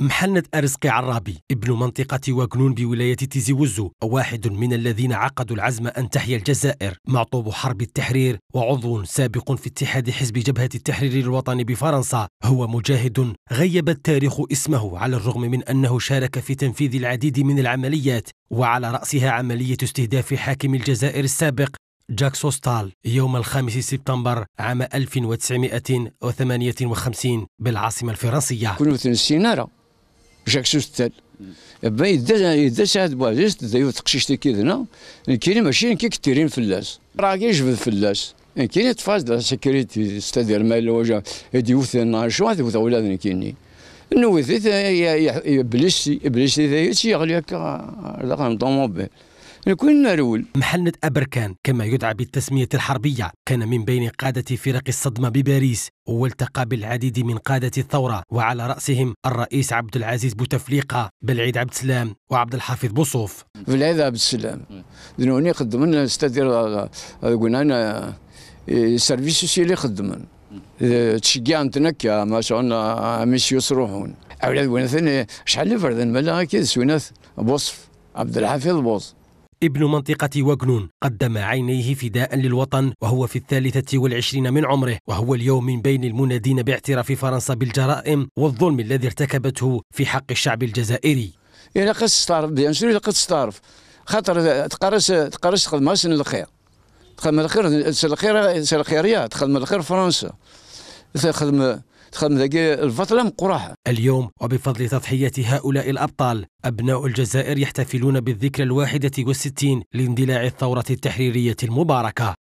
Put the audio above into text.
محند أرزقي عرابي ابن منطقة وكنون بولاية تيزي وزو واحد من الذين عقدوا العزم أن تحيا الجزائر معطوب حرب التحرير وعضو سابق في اتحاد حزب جبهة التحرير الوطني بفرنسا هو مجاهد غيب التاريخ اسمه على الرغم من أنه شارك في تنفيذ العديد من العمليات وعلى رأسها عملية استهداف حاكم الجزائر السابق جاك سوستال يوم الخامس سبتمبر عام 1958 بالعاصمة الفرنسية جاكسو ستال با يدا يدا سعد بوعزيز تدا تقشيش تقشيشتي كيدنا كاين ماشي كي كتيرين فلاس راه راكي جبد فلاس كاين تفاز لا سيكوريتي ستادير مال وجا هادي وث النهار شو هادي وث ولاد كيني نوث بليسي بليسي ذا يغلي هكا لا غنطوموبيل كنا الأول محنة أبركان كما يدعى بالتسمية الحربية كان من بين قادة فرق الصدمة بباريس والتقى بالعديد من قادة الثورة وعلى رأسهم الرئيس عبد العزيز بوتفليقة بلعيد عبد السلام وعبد الحافظ بوصوف بلعيد عبد السلام ذنوني قدمنا استدير قلنا أنا إيه، سيرفيس خدمنا خدمن تشجعتنا كا ما شاء الله مش يصرحون أولاد ونثني شحال فرد ملا كي سويناث بوصف عبد الحفيظ بوصف ابن منطقة وجنون قدم عينيه فداء للوطن وهو في الثالثة والعشرين من عمره وهو اليوم من بين المنادين باعتراف فرنسا بالجرائم والظلم الذي ارتكبته في حق الشعب الجزائري إلا يعني قد تعرف بيان يعني سور إلا قد ستعرف خاطر تقرس تقرس تقدم الخير تخدم الخير الخير الخيريه تخدم الخير فرنسا تخدم تخدم ذاك الفتره مقراها اليوم وبفضل تضحيه هؤلاء الابطال ابناء الجزائر يحتفلون بالذكرى الواحده والستين لاندلاع الثوره التحريريه المباركه